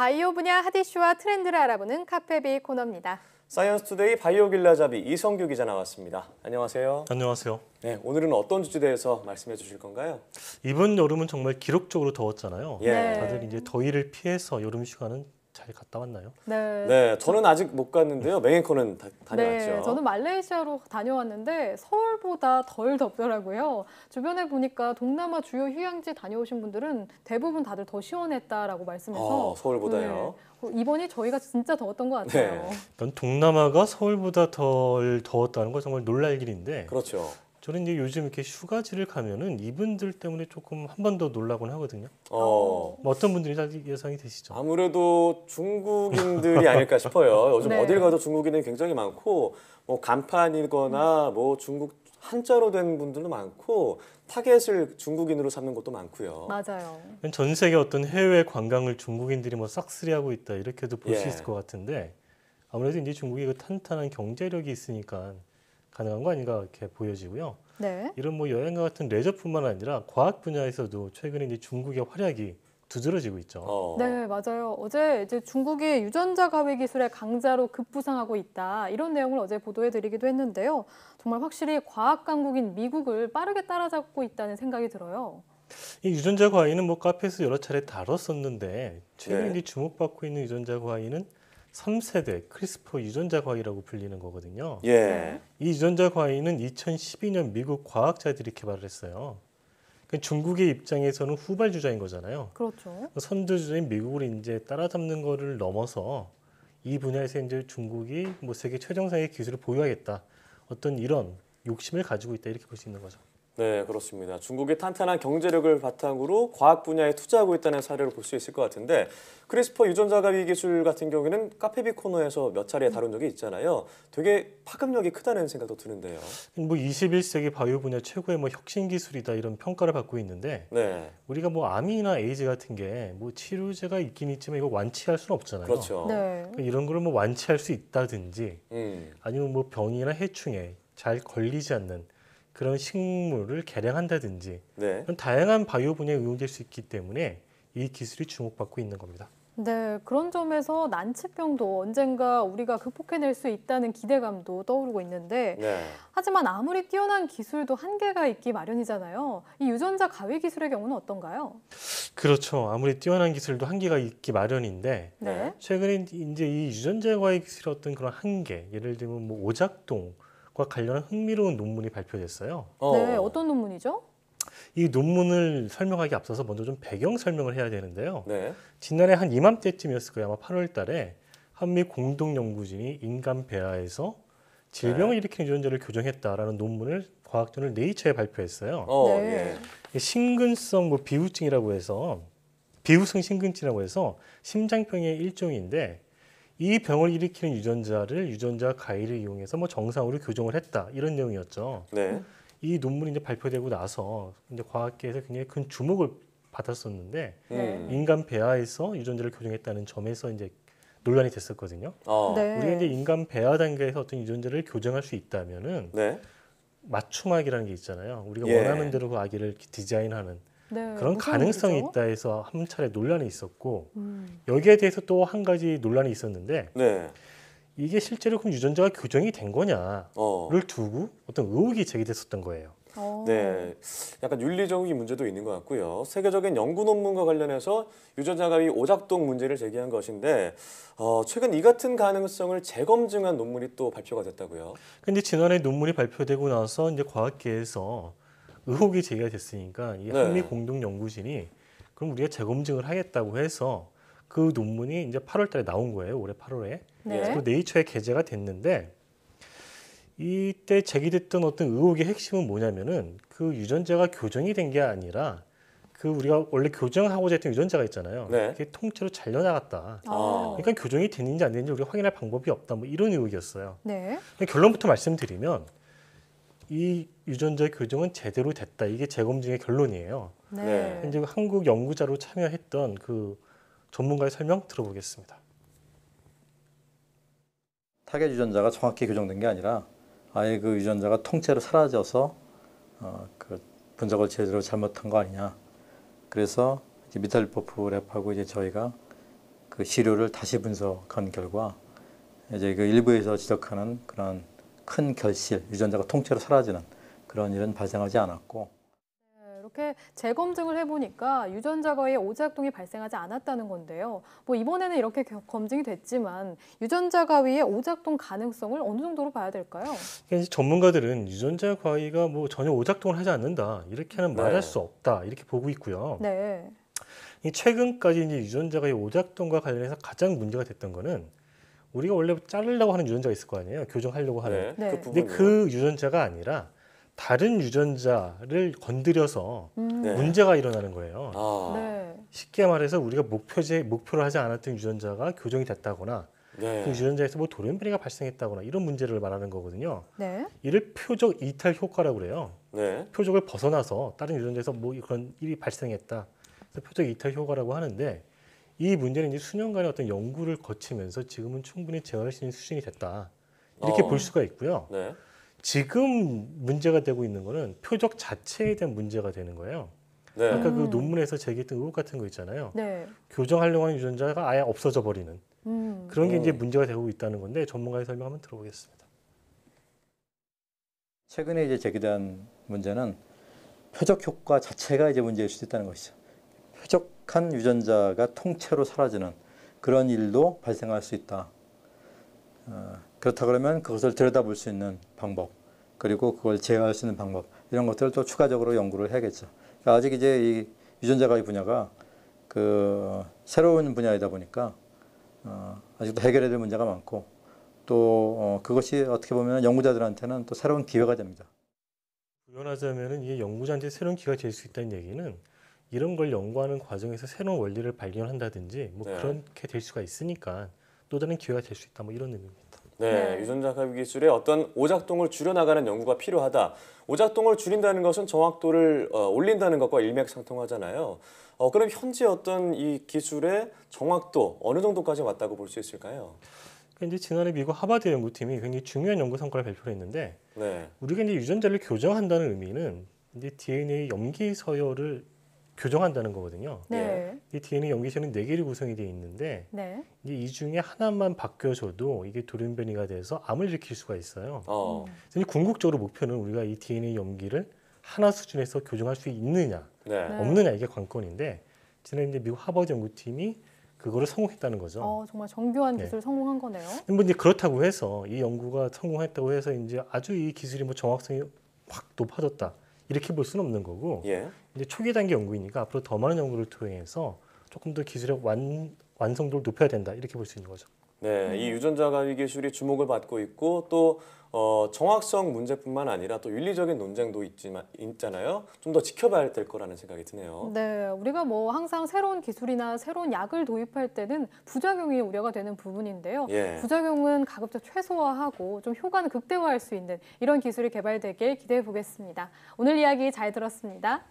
바이오 분야 핫이슈와 트렌드를 알아보는 카페비 코너입니다. 사이언스 투데이 바이오 길라잡이 이성규 기자 나왔습니다. 안녕하세요. 안녕하세요. 네, 오늘은 어떤 주제에서 말씀해 주실 건가요? 이번 여름은 정말 기록적으로 더웠잖아요. 예. 네. 다들 이제 더위를 피해서 여름 휴가는 잘 갔다 왔나요? 네. 네, 저는 아직 못 갔는데요. 맹앵커는 다, 녀왔죠 네, 저는 말레이시아로 다녀왔는데 서울보다 덜 덥더라고요. 주변에 보니까 동남아 주요 휴양지 다녀오신 분들은 대부분 다들 더 시원했다라고 말씀해서 어, 서울보다요. 네, 어, 이번이 저희가 진짜 더웠던 것 같아요. 네. 난 동남아가 서울보다 덜 더웠다는 거 정말 놀랄 일인데. 그렇죠. 저는 이제 요즘 이렇게 휴가지를 가면은 이분들 때문에 조금 한 번 더 놀라곤 하거든요. 어. 어. 뭐 어떤 분들이 잘 예상이 되시죠? 아무래도 중국인들이 아닐까 싶어요. 요즘 네. 어딜 가도 중국인이 굉장히 많고 뭐 간판이거나 뭐 중국 한자로 된 분들도 많고 타겟을 중국인으로 삼는 것도 많고요. 맞아요. 전 세계 어떤 해외 관광을 중국인들이 뭐 싹쓸이하고 있다 이렇게도 볼수 예. 있을 것 같은데 아무래도 이제 중국이 그 탄탄한 경제력이 있으니까 가능한 거 아닌가 이렇게 보여지고요. 네. 이런 뭐 여행과 같은 레저뿐만 아니라 과학 분야에서도 최근에 이제 중국의 활약이 두드러지고 있죠. 어. 네, 맞아요. 어제 이제 중국이 유전자 가위 기술의 강자로 급부상하고 있다. 이런 내용을 어제 보도해 드리기도 했는데요. 정말 확실히 과학 강국인 미국을 빠르게 따라잡고 있다는 생각이 들어요. 이 유전자 과잉은 뭐 카페에서 여러 차례 다뤘었는데 네. 최근에 네. 주목받고 있는 유전자 과잉은 삼세대 크리스퍼 유전자 과학이라고 불리는 거거든요. 예. 이 유전자 과잉은 2012년 미국 과학자들이 개발을 했어요. 그러니까 중국의 입장에서는 후발주자인 거잖아요. 그렇죠. 선두주자인 미국을 이제 따라잡는 거를 넘어서 이 분야에서 이제 중국이 뭐 세계 최정상의 기술을 보유하겠다. 어떤 이런 욕심을 가지고 있다 이렇게 볼 수 있는 거죠. 네, 그렇습니다. 중국의 탄탄한 경제력을 바탕으로 과학 분야에 투자하고 있다는 사례를 볼 수 있을 것 같은데 크리스퍼 유전자 가위 기술 같은 경우에는 카페비 코너에서 몇 차례 다룬 적이 있잖아요. 되게 파급력이 크다는 생각도 드는데요. 뭐 21세기 바이오 분야 최고의 뭐 혁신 기술이다 이런 평가를 받고 있는데 네. 우리가 뭐 암이나 에이즈 같은 게 뭐 치료제가 있긴 있지만 이거 완치할 수는 없잖아요. 그렇죠. 네. 그러니까 이런 거를 뭐 완치할 수 있다든지 음. 아니면 뭐 병이나 해충에 잘 걸리지 않는 그런 식물을 개량한다든지 네. 그런 다양한 바이오 분야에 응용될 수 있기 때문에 이 기술이 주목받고 있는 겁니다. 네, 그런 점에서 난치병도 언젠가 우리가 극복해낼 수 있다는 기대감도 떠오르고 있는데 네. 하지만 아무리 뛰어난 기술도 한계가 있기 마련이잖아요. 이 유전자 가위 기술의 경우는 어떤가요? 그렇죠. 아무리 뛰어난 기술도 한계가 있기 마련인데 네. 최근에 이제 이 유전자 가위 기술의 어떤 그런 한계, 예를 들면 뭐 오작동 과 관련한 흥미로운 논문이 발표됐어요. 어. 네, 어떤 논문이죠? 이 논문을 설명하기 앞서서 먼저 좀 배경 설명을 해야 되는데요. 네. 지난해 한 이맘때쯤이었을 거예요. 아마 8월 달에 한미 공동 연구진이 인간 배아에서 질병을 네. 일으키는 유전자를 교정했다라는 논문을 과학전을 네이처에 발표했어요. 어, 네. 심근성 예. 뭐 비후증이라고 해서 비후성 심근증이라고 해서 심장병의 일종인데 이 병을 일으키는 유전자를 유전자 가위를 이용해서 뭐 정상으로 교정을 했다 이런 내용이었죠. 네. 이 논문이 이제 발표되고 나서 이제 과학계에서 굉장히 큰 주목을 받았었는데 네. 인간 배아에서 유전자를 교정했다는 점에서 이제 논란이 됐었거든요. 어. 네. 우리가 이제 인간 배아 단계에서 어떤 유전자를 교정할 수 있다면은 네. 맞춤 악이라는 게 있잖아요. 우리가 예. 원하는 대로 그 아기를 디자인하는 네, 그런 가능성이 일이죠? 있다 해서 한 차례 논란이 있었고 음. 여기에 대해서 또 한 가지 논란이 있었는데 네. 이게 실제로 그럼 유전자가 교정이 된 거냐를 어. 두고 어떤 의혹이 제기됐었던 거예요. 오. 어. 네, 약간 윤리적인 문제도 있는 것 같고요. 세계적인 연구 논문과 관련해서 유전자가위 오작동 문제를 제기한 것인데 어, 최근 이 같은 가능성을 재검증한 논문이 또 발표가 됐다고요. 근데 지난해 논문이 발표되고 나서 이제 과학계에서 의혹이 제기됐으니까 이 네. 한미 공동 연구진이 그럼 우리가 재검증을 하겠다고 해서 그 논문이 이제 8월달에 나온 거예요. 올해 8월에. 네. 그 네이처에 게재가 됐는데 이때 제기됐던 어떤 의혹의 핵심은 뭐냐면은 그 유전자가 교정이 된 게 아니라 그 우리가 원래 교정하고자 했던 유전자가 있잖아요. 네. 그게 통째로 잘려나갔다. 아. 그러니까 교정이 됐는지 안 됐는지 우리가 확인할 방법이 없다. 뭐 이런 의혹이었어요. 네. 결론부터 말씀드리면 이 유전자의 교정은 제대로 됐다. 이게 재검증의 결론이에요. 네. 네. 이제 한국 연구자로 참여했던 그 전문가의 설명 들어보겠습니다. 타겟 유전자가 정확히 교정된 게 아니라 아예 그 유전자가 통째로 사라져서 어, 그 분석을 제대로 잘못한 거 아니냐. 그래서 이제 미탈리포프랩하고 이제 저희가 그 시료를 다시 분석한 결과 이제 그 일부에서 지적하는 그런 큰 결실, 유전자가 통째로 사라지는 그런 일은 발생하지 않았고 네, 이렇게 재검증을 해보니까 유전자가의 오작동이 발생하지 않았다는 건데요. 뭐 이번에는 이렇게 검증이 됐지만 유전자 가위의 오작동 가능성을 어느 정도로 봐야 될까요? 전문가들은 유전자 가위가 뭐 전혀 오작동을 하지 않는다 이렇게는 네. 말할 수 없다 이렇게 보고 있고요. 네. 최근까지 이제 유전자가의 오작동과 관련해서 가장 문제가 됐던 거는 우리가 원래 자르려고 하는 유전자가 있을 거 아니에요. 교정하려고 하는. 네. 네. 그 근데 그 유전자가 아니라 다른 유전자를 건드려서 음. 네. 문제가 일어나는 거예요. 아. 네. 쉽게 말해서 우리가 목표제 목표를 하지 않았던 유전자가 교정이 됐다거나 네. 그 유전자에서 뭐 돌연변이가 발생했다거나 이런 문제를 말하는 거거든요. 네. 이를 표적 이탈 효과라고 그래요. 네. 표적을 벗어나서 다른 유전자에서 뭐 그런 일이 발생했다. 그래서 표적 이탈 효과라고 하는데 이 문제는 이제 수년간의 어떤 연구를 거치면서 지금은 충분히 제어할 수 있는 수준이 됐다. 이렇게 어. 볼 수가 있고요. 네. 지금 문제가 되고 있는 거는 표적 자체에 대한 문제가 되는 거예요. 네. 아까 그 음. 그 논문에서 제기했던 의혹 같은 거 있잖아요. 네. 교정하려고 하는 유전자가 아예 없어져 버리는 음. 그런 게 음. 이제 문제가 되고 있다는 건데 전문가의 설명 한번 들어보겠습니다. 최근에 이제 제기된 문제는 표적 효과 자체가 이제 문제일 수도 있다는 것이죠. 표적한 유전자가 통째로 사라지는 그런 일도 발생할 수 있다. 어, 그렇다 그러면 그것을 들여다볼 수 있는 방법, 그리고 그걸 제어할 수 있는 방법 이런 것들을 또 추가적으로 연구를 해야겠죠. 그러니까 아직 이제 이 유전자가의 분야가 그 새로운 분야이다 보니까 어, 아직도 해결해야 될 문제가 많고 또 어, 그것이 어떻게 보면 연구자들한테는 또 새로운 기회가 됩니다. 구현하자면은 이게 연구자한테 새로운 기회가 될 수 있다는 얘기는 이런 걸 연구하는 과정에서 새로운 원리를 발견한다든지 뭐 네. 그렇게 될 수가 있으니까 또 다른 기회가 될 수 있다 뭐 이런 의미입니다. 네, 네. 유전자 합 기술의 어떤 오작동을 줄여나가는 연구가 필요하다. 오작동을 줄인다는 것은 정확도를 어, 올린다는 것과 일맥상통하잖아요. 어, 그럼 현재 어떤 이 기술의 정확도 어느 정도까지 왔다고 볼 수 있을까요? 그러니까 이제 지난해 미국 하버드 연구팀이 굉장히 중요한 연구 성과를 발표 했는데 네. 우리가 이제 유전자를 교정한다는 의미는 이제 DNA 염기 서열을 교정한다는 거거든요. 네. 이 DNA 연기체는4 개로 구성이 되어 있는데 네. 이 중에 하나만 바뀌어져도 이게 돌연변이가 돼서 암을 일으킬 수가 있어요. 어. 그 궁극적으로 목표는 우리가 이 DNA 연기를 하나 수준에서 교정할 수 있느냐 네. 네. 없느냐 이게 관건인데 지난 이제 미국 하버드 연구팀이 그거를 성공했다는 거죠. 어, 정말 정교한 기술 네. 성공한 거네요. 근 뭐 이제 그렇다고 해서 이 연구가 성공했다고 해서 이제 아주 이 기술이 뭐 정확성이 확 높아졌다 이렇게 볼 수는 없는 거고 예. 이제 초기 단계 연구이니까 앞으로 더 많은 연구를 통해서 조금 더 기술의 완, 완성도를 높여야 된다 이렇게 볼 수 있는 거죠. 네, 이 유전자 가위 기술이 주목을 받고 있고 또 어, 정확성 문제뿐만 아니라 또 윤리적인 논쟁도 있지만 있잖아요. 좀 더 지켜봐야 될 거라는 생각이 드네요. 네, 우리가 뭐 항상 새로운 기술이나 새로운 약을 도입할 때는 부작용이 우려가 되는 부분인데요. 예. 부작용은 가급적 최소화하고 좀 효과는 극대화할 수 있는 이런 기술이 개발되길 기대해 보겠습니다. 오늘 이야기 잘 들었습니다.